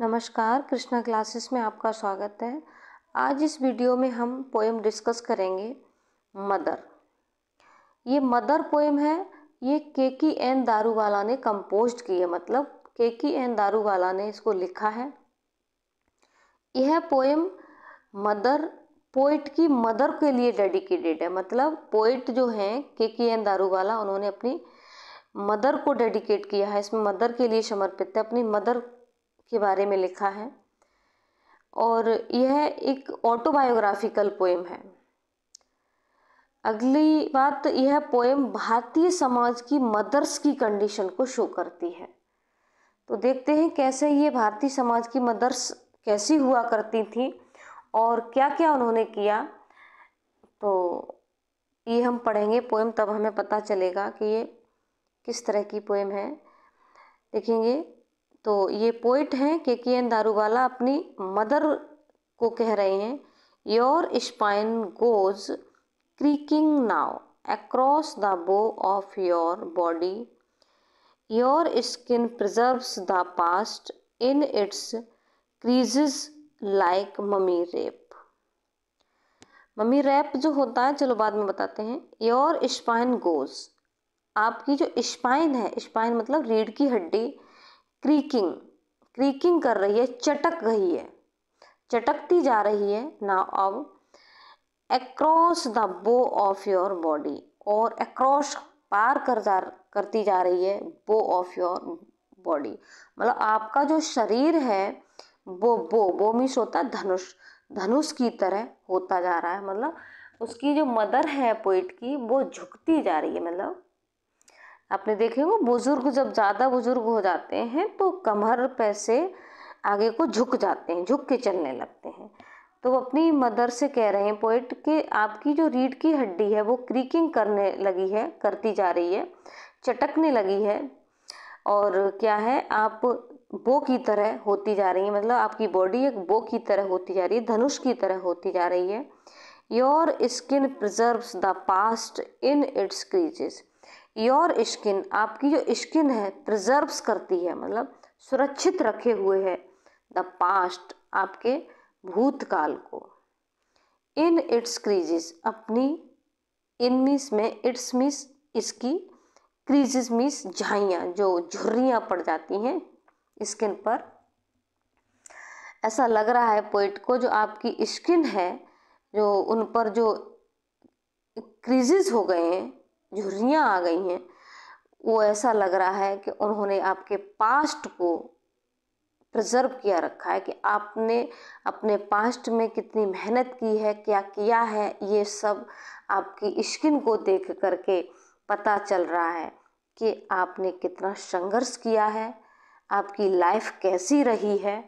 नमस्कार कृष्णा क्लासेस में आपका स्वागत है आज इस वीडियो में हम पोएम डिस्कस करेंगे मदर ये मदर पोएम है ये के की एन दारूवाला ने कंपोज की है मतलब के की एन दारूवाला ने इसको लिखा है यह पोएम मदर पोइट की मदर के लिए डेडिकेटेड है मतलब पोइट जो हैं के की एन दारूवाला उन्होंने अपनी मदर को डेडिकेट किया है इसमें मदर के लिए समर्पित है अपनी मदर के बारे में लिखा है और यह एक ऑटोबायोग्राफिकल पोएम है अगली बात यह पोएम भारतीय समाज की मदर्स की कंडीशन को शो करती है तो देखते हैं कैसे ये भारतीय समाज की मदर्स कैसी हुआ करती थी और क्या क्या उन्होंने किया तो ये हम पढ़ेंगे पोएम तब हमें पता चलेगा कि ये किस तरह की पोएम है देखेंगे तो ये पोइट हैं के के एन दारूवाला अपनी मदर को कह रहे हैं your spine goes creaking now across the bow of your body your skin preserves the past in its creases like mummy wrap mummy wrap जो होता है चलो बाद में बताते हैं योर स्पाइन गोज आपकी जो स्पाइन है स्पाइन मतलब रीढ़ की हड्डी क्रीकिंग क्रीकिंग कर रही है चटक रही है चटकती जा रही है ना अब across the bow of your body और एक्रॉस पार कर जा करती जा रही है बो ऑफ योर बॉडी मतलब आपका जो शरीर है वो बो बो मीस होता है धनुष धनुष की तरह होता जा रहा है मतलब उसकी जो मदर है पोइट की वो झुकती जा रही है मतलब आपने देखे हो बुज़ुर्ग जब ज़्यादा बुज़ुर्ग हो जाते हैं तो कमर पैसे आगे को झुक जाते हैं झुक के चलने लगते हैं तो वो अपनी मदर से कह रहे हैं पोइट कि आपकी जो रीढ़ की हड्डी है वो क्रीकिंग करने लगी है करती जा रही है चटकने लगी है और क्या है आप बो की तरह होती जा रही है मतलब आपकी बॉडी एक बो की तरह होती जा रही है धनुष की तरह होती जा रही है your skin preserves the past in its creases your skin आपकी जो स्किन है प्रिजर्व्स करती है मतलब सुरक्षित रखे हुए है द पास्ट आपके भूतकाल को इन इट्स क्रीजिस अपनी इन मिस में इट्स मिस इसकी क्रीजिस मिस झाइयाँ जो झुर्रियाँ पड़ जाती हैं स्किन पर ऐसा लग रहा है पोइट को जो आपकी स्किन है जो उन पर जो क्रीजेज हो गए हैं झुर्रियाँ आ गई हैं वो ऐसा लग रहा है कि उन्होंने आपके पास्ट को प्रिजर्व किया रखा है कि आपने अपने पास्ट में कितनी मेहनत की है क्या किया है ये सब आपकी स्किन को देख करके पता चल रहा है कि आपने कितना संघर्ष किया है आपकी लाइफ कैसी रही है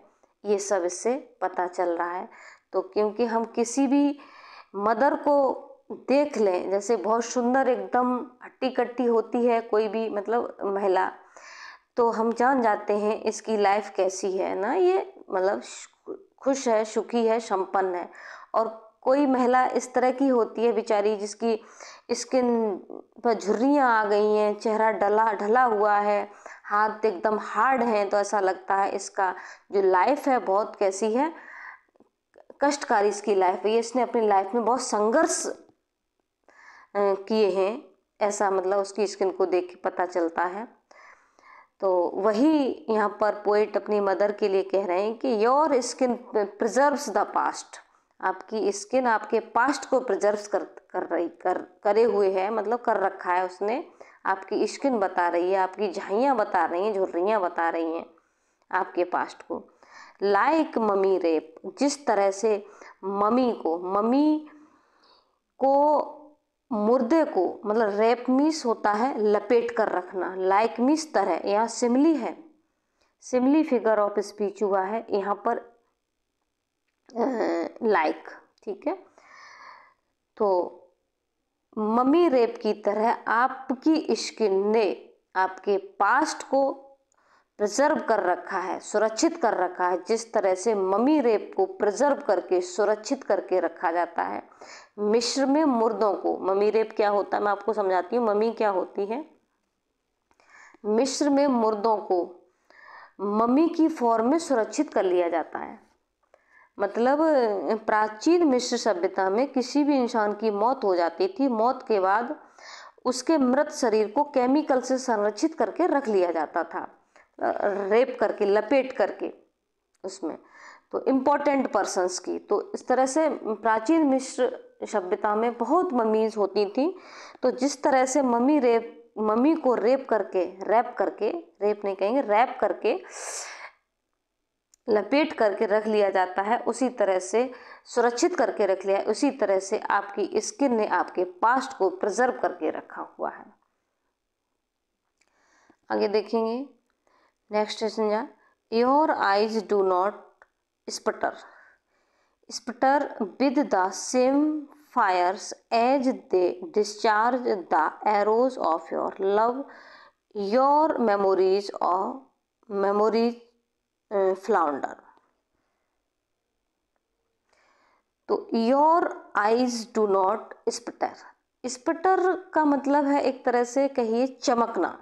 ये सब इससे पता चल रहा है तो क्योंकि हम किसी भी मदर को देख लें जैसे बहुत सुंदर एकदम हट्टी कट्टी होती है कोई भी मतलब महिला तो हम जान जाते हैं इसकी लाइफ कैसी है ना ये मतलब खुश है सुखी है संपन्न है और कोई महिला इस तरह की होती है बेचारी जिसकी स्किन पर झुर्रियाँ आ गई हैं चेहरा डला ढला हुआ है हाथ एकदम हार्ड हैं तो ऐसा लगता है इसका जो लाइफ है बहुत कैसी है कष्टकारी इसकी लाइफ है ये इसने अपनी लाइफ में बहुत संघर्ष किए हैं ऐसा मतलब उसकी स्किन को देख के पता चलता है तो वही यहाँ पर पोइट अपनी मदर के लिए कह रहे हैं कि your skin preserves the past आपकी स्किन आपके पास्ट को प्रिजर्व कर कर रही कर करे हुए है मतलब कर रखा है उसने आपकी स्किन बता रही है आपकी झाइयाँ बता रही हैं झुर्रियाँ बता रही हैं आपके पास्ट को लाइक मम्मी रेप जिस तरह से मम्मी को मम्मी को मुर्दे को मतलब रेप मिस होता है लपेट कर रखना लाइक मिस तरह यहाँ सिमली है सिमली फिगर ऑफ स्पीच हुआ है यहाँ पर लाइक ठीक है तो मम्मी रेप की तरह आपकी स्किन ने आपके पास्ट को प्रिजर्व कर रखा है सुरक्षित कर रखा है जिस तरह से ममी रेप को प्रिजर्व करके सुरक्षित करके रखा जाता है मिश्र में मुर्दों को ममी रेप क्या होता है मैं आपको समझाती हूँ ममी क्या होती है मिश्र में मुर्दों को मम्मी की फॉर्म में सुरक्षित कर लिया जाता है मतलब प्राचीन मिश्र सभ्यता में किसी भी इंसान की मौत हो जाती थी मौत के बाद उसके मृत शरीर को केमिकल से संरक्षित करके रख लिया जाता था रेप करके लपेट करके उसमें तो इम्पोर्टेंट पर्सनस की तो इस तरह से प्राचीन मिश्र सभ्यता में बहुत ममीज़ होती थी तो जिस तरह से मम्मी रेप मम्मी को रेप करके रैप करके रेप नहीं कहेंगे रैप करके लपेट करके रख लिया जाता है उसी तरह से सुरक्षित करके रख लिया है उसी तरह से आपकी स्किन ने आपके पास्ट को प्रिजर्व करके रखा हुआ है आगे देखेंगे नेक्स्ट क्वेश्चन या your eyes do not sputter sputter with the same fires as they discharge the arrows of your love your memories और मेमोरीज फ्लाउंडर तो your eyes do not sputter sputter का मतलब है एक तरह से कहिए चमकना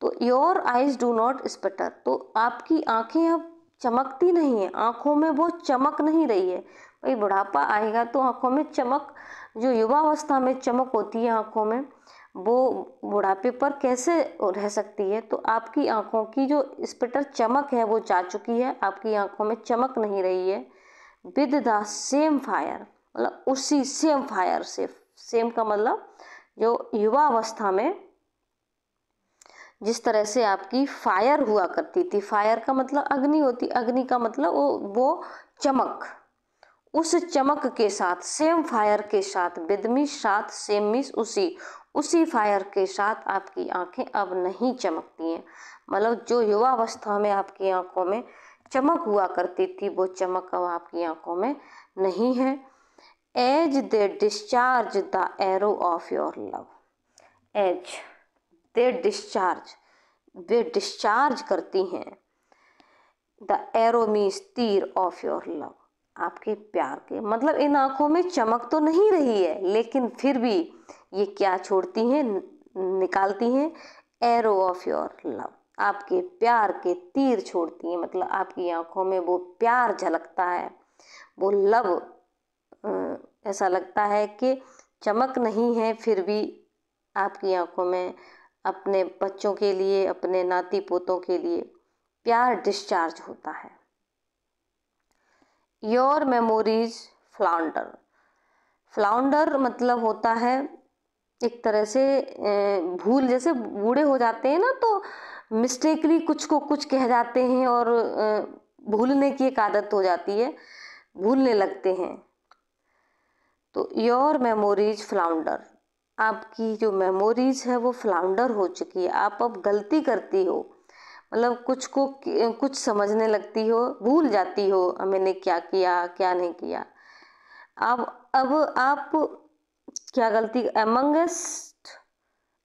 तो your eyes do not sputter तो आपकी आंखें अब चमकती नहीं है आंखों में वो चमक नहीं रही है भाई बुढ़ापा आएगा तो आंखों में चमक जो युवावस्था में चमक होती है आंखों में वो बुढ़ापे पर कैसे रह सकती है तो आपकी आंखों की जो स्पटर चमक है वो जा चुकी है आपकी आंखों में चमक नहीं रही है विद द सेम फायर मतलब उसी सेम फायर से सेम का मतलब जो युवा अवस्था में जिस तरह से आपकी फायर हुआ करती थी फायर का मतलब अग्नि होती अग्नि का मतलब वो वो चमक उस चमक के साथ सेम फायर के साथ बेदमी साथ सेम मिस उसी उसी फायर के साथ आपकी आंखें अब नहीं चमकती हैं मतलब जो युवा अवस्था में आपकी आंखों में चमक हुआ करती थी वो चमक अब आपकी आंखों में नहीं है as they discharge the arrow of your love as they discharge वे डिस्चार्ज करती हैं द एरो मीस तीर ऑफ योर लव आपके प्यार के मतलब इन आँखों में चमक तो नहीं रही है लेकिन फिर भी ये क्या छोड़ती हैं निकालती हैं एरो ऑफ योर लव आपके प्यार के तीर छोड़ती हैं मतलब आपकी आँखों में वो प्यार झलकता है वो लव ऐसा लगता है कि चमक नहीं है फिर भी आपकी आँखों में अपने बच्चों के लिए अपने नाती पोतों के लिए प्यार डिस्चार्ज होता है योर मेमोरीज फ्लाउंडर फ्लाउंडर मतलब होता है एक तरह से भूल जैसे बूढ़े हो जाते हैं ना तो मिस्टेकली कुछ को कुछ कह जाते हैं और भूलने की एक आदत हो जाती है भूलने लगते हैं तो योर मेमोरीज फ्लाउंडर आपकी जो मेमोरीज है वो फ्लाउंडर हो चुकी है आप अब गलती करती हो मतलब कुछ को कुछ समझने लगती हो भूल जाती हो मैंने क्या किया क्या नहीं किया अब अब आप क्या गलती amongst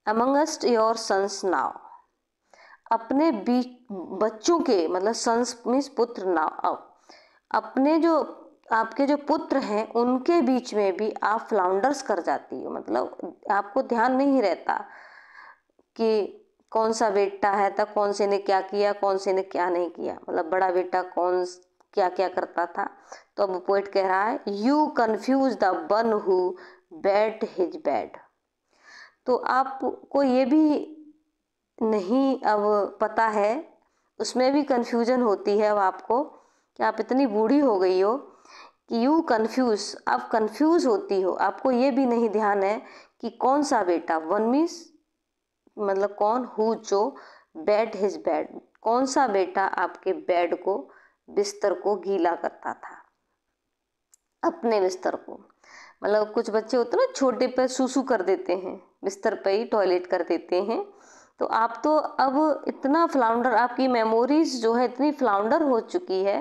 amongst your sons now अपने बीच बच्चों के मतलब सन्स मीन्स पुत्र नाव अब अपने जो आपके जो पुत्र हैं उनके बीच में भी आप फ्लाउंडर्स कर जाती हो मतलब आपको ध्यान नहीं रहता कि कौन सा बेटा है तो कौन से ने क्या किया कौन से ने क्या नहीं किया मतलब बड़ा बेटा कौन क्या क्या करता था तो अब पोइट कह रहा है you confuse the one who bat his bad तो आपको ये भी नहीं अब पता है उसमें भी कन्फ्यूजन होती है अब आपको कि आप इतनी बूढ़ी हो गई हो कि यू कन्फ्यूज आप कन्फ्यूज होती हो आपको ये भी नहीं ध्यान है कि कौन सा बेटा वन मीन्स मतलब कौन हु जो बेड हिज बेड कौन सा बेटा आपके बेड को बिस्तर को गीला करता था अपने बिस्तर को मतलब कुछ बच्चे होते ना छोटे पर सुसु कर देते हैं बिस्तर पर ही टॉयलेट कर देते हैं तो आप तो अब इतना फ्लाउंडर आपकी मेमोरीज जो है इतनी फ्लाउंडर हो चुकी है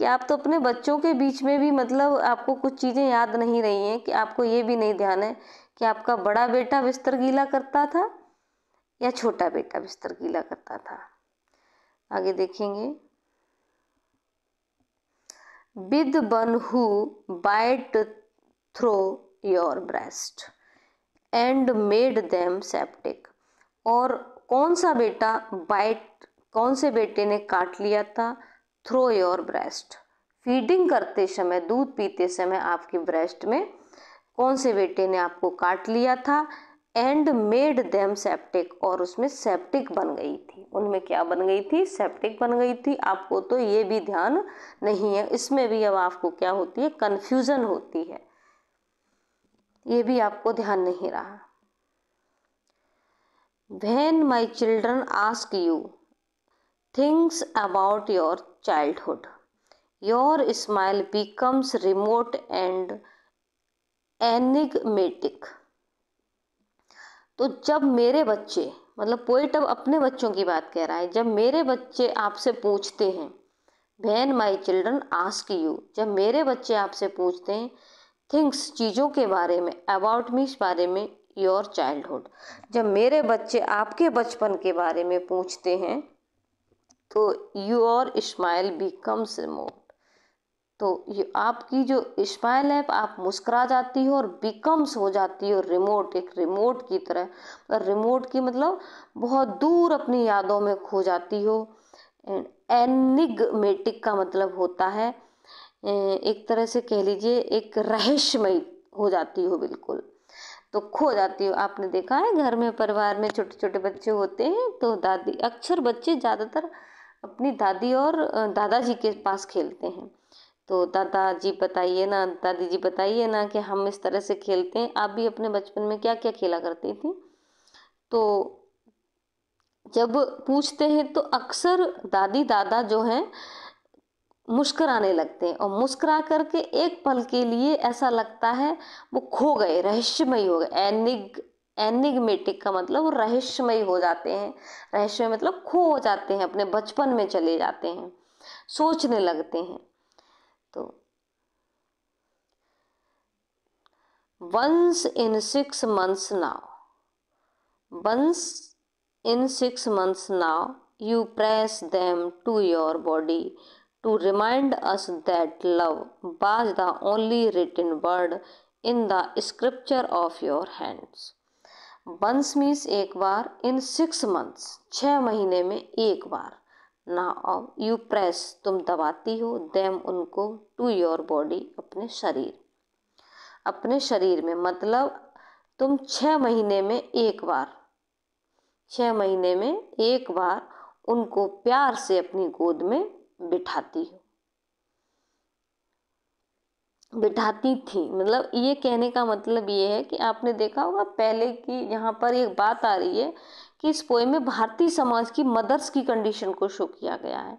कि आप तो अपने बच्चों के बीच में भी मतलब आपको कुछ चीज़ें याद नहीं रही हैं कि आपको ये भी नहीं ध्यान है कि आपका बड़ा बेटा बिस्तर गीला करता था या छोटा बेटा बिस्तर गीला करता था आगे देखेंगे with one who bite through your breast and made them septic और कौन सा बेटा बाइट कौन से बेटे ने काट लिया था थ्रो योर ब्रेस्ट फीडिंग करते समय दूध पीते समय आपके ब्रेस्ट में कौन से बेटे ने आपको काट लिया था एंड मेड देम सेप्टिक और उसमें सेप्टिक बन गई थी उनमें क्या बन गई थी सेप्टिक बन गई थी आपको तो ये भी ध्यान नहीं है इसमें भी अब आपको क्या होती है कन्फ्यूज़न होती है ये भी आपको ध्यान नहीं रहा when my children ask you things about your childhood. Your smile becomes remote and enigmatic तो जब मेरे बच्चे मतलब पोइट अब अपने बच्चों की बात कह रहा है जब मेरे बच्चे आपसे पूछते हैं बहन माई चिल्ड्रन आस्क यू जब मेरे बच्चे आपसे पूछते हैं थिंग्स चीज़ों के बारे में अबाउट मी बारे में योर चाइल्डहुड जब मेरे बच्चे आपके बचपन के बारे में पूछते हैं तो योर स्माइल बिकम्स रिमोट तो ये आपकी जो इस्माइल है आप मुस्करा जाती हो और बिकम्स हो जाती हो रिमोट एक रिमोट की तरह रिमोट की मतलब बहुत दूर अपनी यादों में खो जाती हो एंड एनिगमेटिक का मतलब होता है एक तरह से कह लीजिए एक रहस्यमय हो जाती हो बिल्कुल तो खो जाती हो आपने देखा है घर में परिवार में छोटे छोटे बच्चे होते हैं तो दादी अक्सर बच्चे ज़्यादातर अपनी दादी और दादाजी के पास खेलते हैं तो दादाजी बताइए ना दादी जी बताइए ना कि हम इस तरह से खेलते हैं आप भी अपने बचपन में क्या क्या खेला करती थी तो जब पूछते हैं तो अक्सर दादी दादा जो हैं मुस्कराने लगते हैं और मुस्करा करके एक पल के लिए ऐसा लगता है वो खो गए रहस्यमय हो गए एनिग एनिगमेटिक का मतलब रहस्यमय हो जाते हैं रहस्यमय मतलब खो हो जाते हैं अपने बचपन में चले जाते हैं सोचने लगते हैं तो once in six months now once in six months now you press them to your body to remind us that love was the only written word in the scripture of your hands once means एक बार इन six months छः महीने में एक बार ना of you press तुम दबाती हो देम उनको टू योर बॉडी अपने शरीर अपने शरीर में मतलब तुम छः महीने में एक बार छः महीने में एक बार उनको प्यार से अपनी गोद में बिठाती हो बिठाती थी मतलब ये कहने का मतलब ये है कि आपने देखा होगा पहले की यहाँ पर एक बात आ रही है कि इस पोए में भारतीय समाज की मदर्स की कंडीशन को शो किया गया है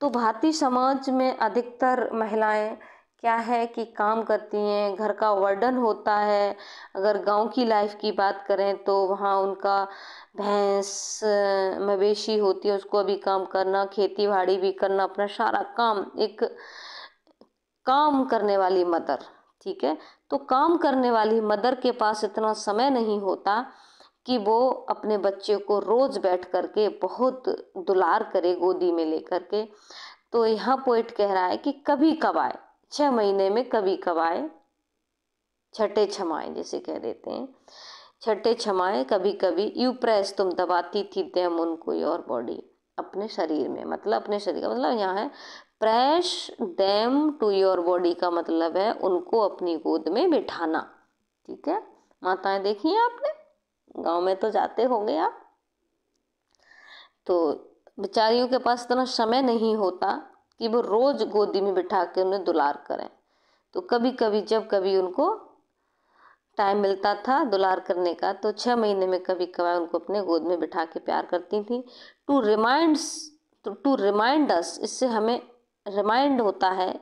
तो भारतीय समाज में अधिकतर महिलाएं क्या है कि काम करती हैं घर का वर्डन होता है अगर गांव की लाइफ की बात करें तो वहाँ उनका भैंस मवेशी होती है उसको भी काम करना खेती बाड़ी भी करना अपना सारा काम एक काम करने वाली मदर ठीक है तो काम करने वाली मदर के पास इतना समय नहीं होता कि वो अपने बच्चे को रोज़ बैठ करके बहुत दुलार करे गोदी में लेकर के तो यहाँ पोइट कह रहा है कि कभी कब आए छः महीने में कभी कब आए छठे छमाए जैसे कह देते हैं छठे छमाए कभी कभी यू प्रेस तुम दबाती थी दैम उनको और बॉडी अपने शरीर में मतलब अपने शरीर का मतलब यहाँ है press them to your body का मतलब है उनको अपनी गोद में बिठाना ठीक है माताएं देखी हैं आपने गांव में तो जाते होंगे आप तो बेचारियों के पास इतना समय नहीं होता कि वो रोज़ गोदी में बिठा के उन्हें दुलार करें तो कभी कभी जब कभी उनको टाइम मिलता था दुलार करने का तो छः महीने में कभी कभार उनको अपने गोद में बिठा के प्यार करती थी to reminds to remind us इससे हमें रिमाइंड होता है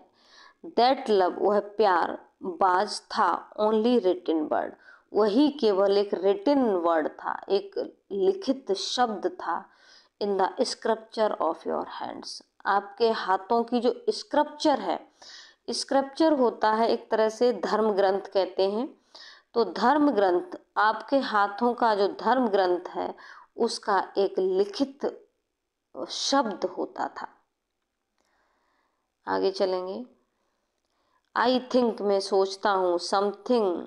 दैट लव वह प्यार बाज था ओनली रिटिन वर्ड वही केवल एक रिटिन वर्ड था एक लिखित शब्द था in the scripture of your hands आपके हाथों की जो स्क्रप्चर है स्क्रप्चर होता है एक तरह से धर्म ग्रंथ कहते हैं तो धर्म ग्रंथ आपके हाथों का जो धर्म ग्रंथ है उसका एक लिखित शब्द होता था आगे चलेंगे आई थिंक मैं सोचता हूँ something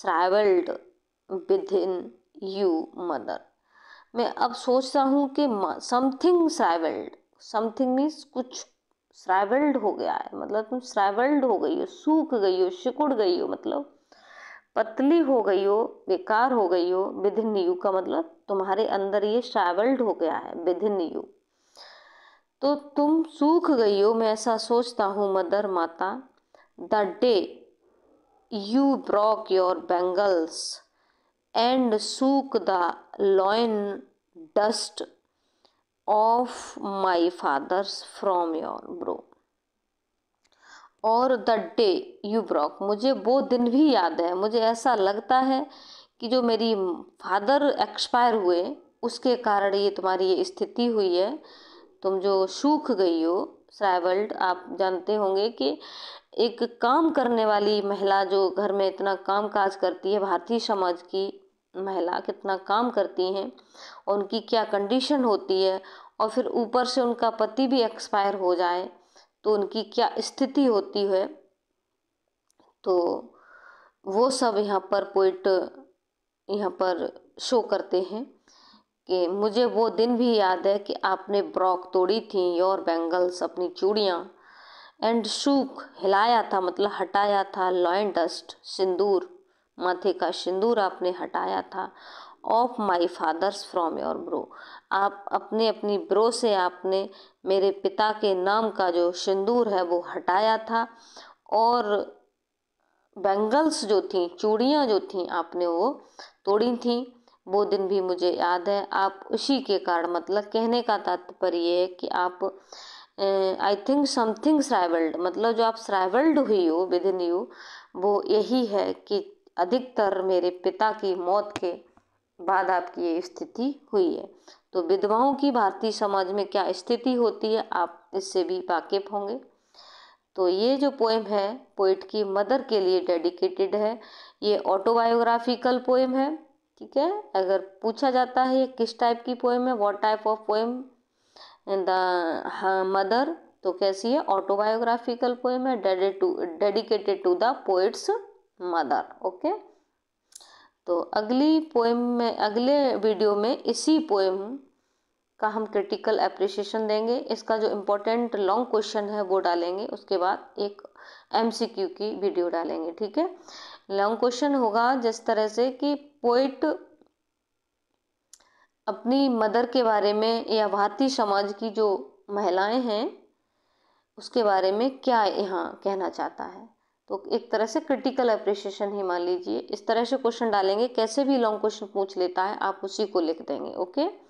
shrivelled within you mother मैं अब सोचता हूँ कि समथिंग श्राइवल्ड समथिंग मीन्स कुछ श्राइवल्ड हो गया है मतलब तुम श्राइवल्ड हो गई हो सूख गई हो सिकुड़ गई हो मतलब पतली हो गई हो बेकार हो गई हो विधिन यू का मतलब तुम्हारे अंदर ये श्राइवल्ड हो गया है विधिन यू तो तुम सूख गई हो मैं ऐसा सोचता हूँ मदर माता the day you broke your bangles and shook the lion dust of my fathers from your brow और द डे यू ब्रॉक मुझे वो दिन भी याद है मुझे ऐसा लगता है कि जो मेरी फादर एक्सपायर हुए उसके कारण ये तुम्हारी ये स्थिति हुई है तुम जो सूख गई हो श्रावल्ट आप जानते होंगे कि एक काम करने वाली महिला जो घर में इतना काम काज करती है भारतीय समाज की महिला कितना काम करती हैं और उनकी क्या कंडीशन होती है और फिर ऊपर से उनका पति भी एक्सपायर हो जाए तो उनकी क्या स्थिति होती है तो वो सब यहाँ पर पोइट यहाँ पर शो करते हैं कि मुझे वो दिन भी याद है कि आपने ब्रॉक तोड़ी थी योर बैंगल्स अपनी चूड़ियाँ एंड शूक हिलाया था मतलब हटाया था लॉयन डस्ट सिंदूर माथे का सिंदूर आपने हटाया था of my fathers from your brow आप अपने अपनी ब्रो से आपने मेरे पिता के नाम का जो सिंदूर है वो हटाया था और बैंगल्स जो थी चूड़ियाँ जो थी आपने वो तोड़ी थी वो दिन भी मुझे याद है आप उसी के कारण मतलब कहने का तात्पर्य है कि आप आई थिंक समथिंग स्राइवल्ड मतलब जो आप स्राइवल्ड हुई हो विद इन यू वो यही है कि अधिकतर मेरे पिता की मौत के बाद आपकी ये स्थिति हुई है तो विधवाओं की भारतीय समाज में क्या स्थिति होती है आप इससे भी वाकिफ होंगे तो ये जो पोएम है पोइट की मदर के लिए डेडिकेटेड है ये ऑटोबायोग्राफिकल पोएम है ठीक है अगर पूछा जाता है ये किस टाइप की पोएम है what type of poem the mother तो कैसी है ऑटोबायोग्राफिकल पोएम है dedicated to the poet's mother okay तो अगली पोएम में अगले वीडियो में इसी पोएम का हम क्रिटिकल अप्रिशिएशन देंगे इसका जो इम्पोर्टेंट लॉन्ग क्वेश्चन है वो डालेंगे उसके बाद एक एमसीक्यू की वीडियो डालेंगे ठीक है लॉन्ग क्वेश्चन होगा जिस तरह से कि पोइट अपनी मदर के बारे में या भारतीय समाज की जो महिलाएं हैं उसके बारे में क्या यहाँ कहना चाहता है तो एक तरह से क्रिटिकल अप्रिशिएशन ही मान लीजिए इस तरह से क्वेश्चन डालेंगे कैसे भी लॉन्ग क्वेश्चन पूछ लेता है आप उसी को लिख देंगे ओके